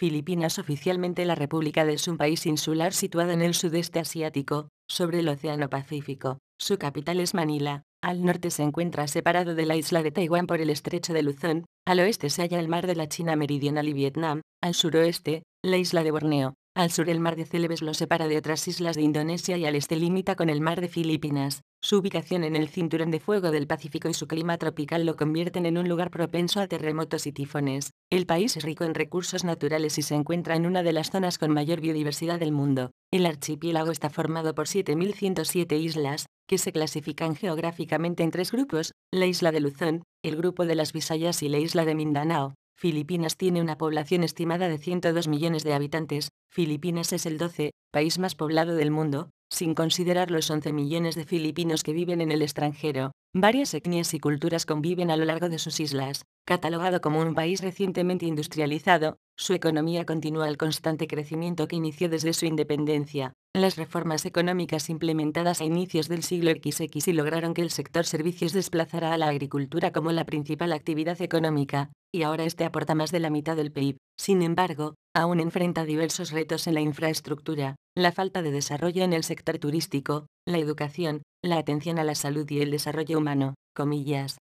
Filipinas oficialmente la República es un país insular situado en el sudeste asiático, sobre el Océano Pacífico. Su capital es Manila. Al norte se encuentra separado de la isla de Taiwán por el estrecho de Luzón, al oeste se halla el mar de la China Meridional y Vietnam, al suroeste, la isla de Borneo, al sur el mar de Celebes lo separa de otras islas de Indonesia y al este limita con el mar de Filipinas. Su ubicación en el cinturón de fuego del Pacífico y su clima tropical lo convierten en un lugar propenso a terremotos y tifones. El país es rico en recursos naturales y se encuentra en una de las zonas con mayor biodiversidad del mundo. El archipiélago está formado por 7.107 islas, que se clasifican geográficamente en tres grupos, la isla de Luzón, el grupo de las Visayas y la isla de Mindanao. Filipinas tiene una población estimada de 102 millones de habitantes, Filipinas es el 12, país más poblado del mundo, sin considerar los 11 millones de filipinos que viven en el extranjero. Varias etnias y culturas conviven a lo largo de sus islas. Catalogado como un país recientemente industrializado, su economía continúa el constante crecimiento que inició desde su independencia. Las reformas económicas implementadas a inicios del siglo XX y lograron que el sector servicios desplazara a la agricultura como la principal actividad económica, y ahora este aporta más de la mitad del PIB. Sin embargo, aún enfrenta diversos retos en la infraestructura, la falta de desarrollo en el sector turístico, la educación, la atención a la salud y el desarrollo humano, comillas,